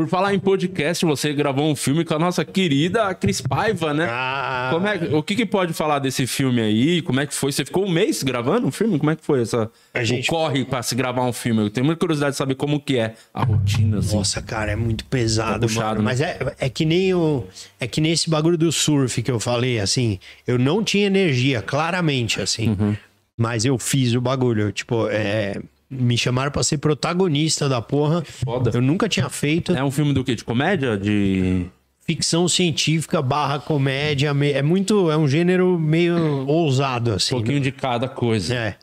Por falar em podcast, você gravou um filme com a nossa querida Cris Paiva, né? Ah. Como é, o que, que, pode falar desse filme aí? Como é que foi? Você ficou um mês gravando um filme? Como é que foi essa? A gente corre para se gravar um filme. Eu tenho muita curiosidade de saber como que é a rotina. Assim. Nossa, cara, é muito pesado, é puxado, né? Mas é, é que nem o, é que nem esse bagulho do surf que eu falei. Assim, eu não tinha energia, claramente, assim. Uhum. Mas eu fiz o bagulho. Tipo, é. Uhum me chamaram pra ser protagonista da porra. Foda. Eu nunca tinha feito. É um filme do quê? De comédia? De. Ficção científica barra comédia. É muito. É um gênero meio ousado, assim. Um pouquinho né? de cada coisa. É.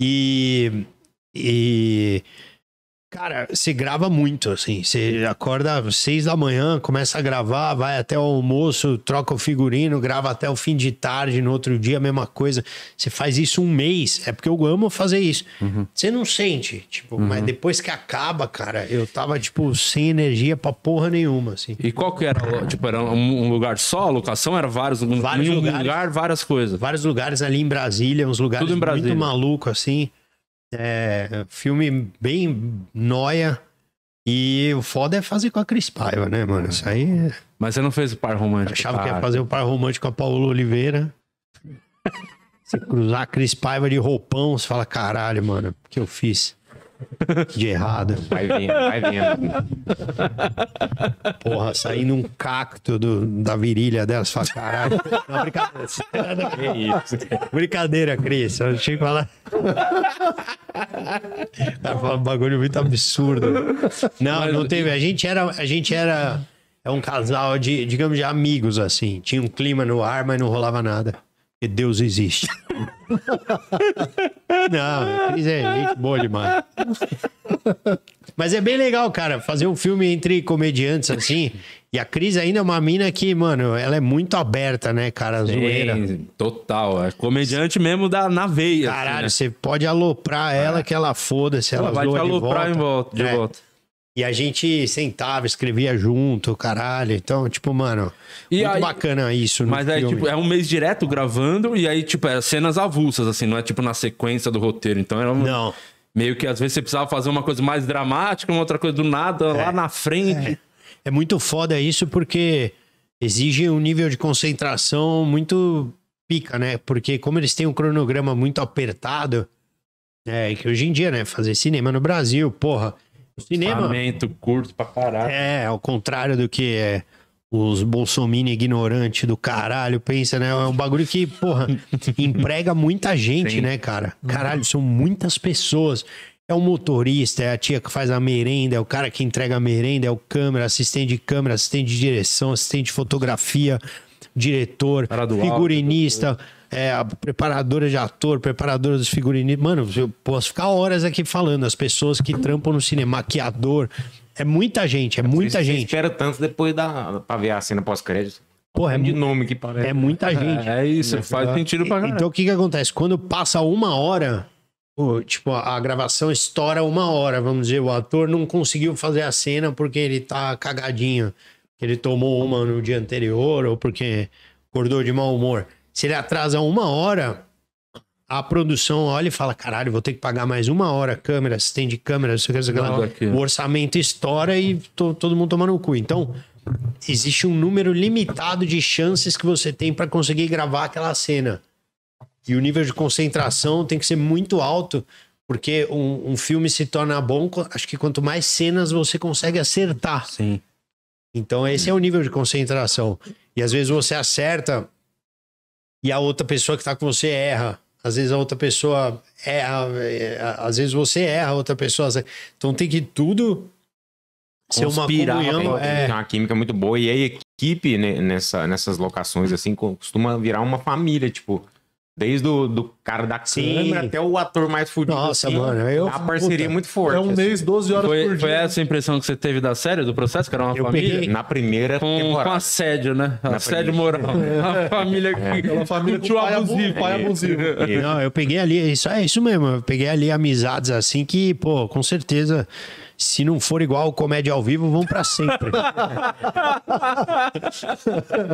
E. E. Cara, você grava muito, assim. Você acorda às seis da manhã, começa a gravar, vai até o almoço, troca o figurino, grava até o fim de tarde, no outro dia, a mesma coisa. Você faz isso um mês. É porque eu amo fazer isso. Uhum. Você não sente, tipo, uhum. mas depois que acaba, cara, eu tava, tipo, sem energia pra porra nenhuma, assim. E qual que era? Tipo, era um lugar só? A locação era vários, vários um lugares, lugar, várias coisas. Vários lugares ali em Brasília, uns lugares Tudo em Brasília. muito maluco, assim. É, filme bem noia. E o foda é fazer com a Cris Paiva, né, mano? Isso aí. É- Mas você não fez o par romântico? Eu achava cara. que ia fazer o par romântico com a Paula Oliveira. você cruzar a Cris Paiva de roupão, você fala, caralho, mano, o que eu fiz? De errado. Vai vendo, vai vendo. Porra, saindo um cacto do, da virilha delas, faz caralho. Não, brincadeira. É brincadeira, Cris. Eu tinha que falar. Ela tá fala um bagulho muito absurdo. Não, Mas, não teve. A gente era. A gente era é um casal de, digamos, de amigos, assim. Tinha um clima no ar, mas não rolava nada. Porque Deus existe. não, Cris é gente boa demais. Mas é bem legal, cara, fazer um filme entre comediantes assim. e a Cris ainda é uma mina que, mano, ela é muito aberta, né, cara? Zoeira. total. É comediante mesmo da, na veia. Assim, caralho, assim, né? você pode aloprar é. ela é. que ela foda-se. Ela, ela vai te aloprar de volta. Em volta, de é. volta. E a gente sentava, escrevia junto, caralho. Então, tipo, mano, e muito aí, bacana isso. mas filme. aí, tipo, é um mês direto gravando, e aí, tipo, é cenas avulsas, assim, não é tipo na sequência do roteiro. Então era é um... Não meio que às vezes você precisava fazer uma coisa mais dramática, uma outra coisa do nada é, lá na frente. É. é muito foda isso porque exige um nível de concentração muito pica, né? Porque como eles têm um cronograma muito apertado, é que hoje em dia, né, fazer cinema no Brasil, porra, o cinema curto pra caralho. É, ao contrário do que é os Bolsonaro ignorante do caralho, pensa, né? É um bagulho que, porra, emprega muita gente, Sim. né, cara? Caralho, são muitas pessoas. É o motorista, é a tia que faz a merenda, é o cara que entrega a merenda, é o câmera, assistente de câmera, assistente de direção, assistente de fotografia, diretor, figurinista, alto, é, a preparadora de ator, preparadora dos figurinistas. Mano, eu posso ficar horas aqui falando, as pessoas que trampam no cinema, maquiador, é muita gente, é, é muita gente. Espera tanto depois da para ver a cena pós-crédito. Porra, é de nome que parece. É muita é gente. É, é isso, faz sentido pra Então o que que acontece? Quando passa uma hora, tipo, a, a gravação estoura uma hora, vamos dizer, o ator não conseguiu fazer a cena porque ele tá cagadinho, ele tomou uma no dia anterior ou porque acordou de mau humor. Se ele atrasa uma hora, a produção olha e fala: caralho, vou ter que pagar mais uma hora câmera, assistente de câmera, não quer o não, o orçamento estoura e to, todo mundo tomando o cu. Então, existe um número limitado de chances que você tem para conseguir gravar aquela cena. E o nível de concentração tem que ser muito alto, porque um, um filme se torna bom, acho que quanto mais cenas você consegue acertar. Sim. Então, esse é o nível de concentração. E às vezes você acerta e a outra pessoa que está com você erra às vezes a outra pessoa erra, é é, às vezes você erra, a outra pessoa. Então tem que tudo ser uma comunhão. É... uma química muito boa. E a equipe né, nessa, nessas locações, uhum. assim, costuma virar uma família, tipo. Desde o do cara da câmera até o ator mais fudido. Nossa, assim, mano. Eu, a parceria muito forte. É um mês, 12 assim. horas foi, por dia. Foi essa a impressão que você teve da série, do processo, que era uma eu família? Peguei. Na primeira com, temporada. Com assédio, né? Na assédio primeira. moral. É. A família é. que... É família com pai abusivo. Pai abusivo. É. Não, eu peguei ali... Isso, é isso mesmo. Eu peguei ali amizades assim que, pô, com certeza se não for igual comédia ao vivo, vão para sempre.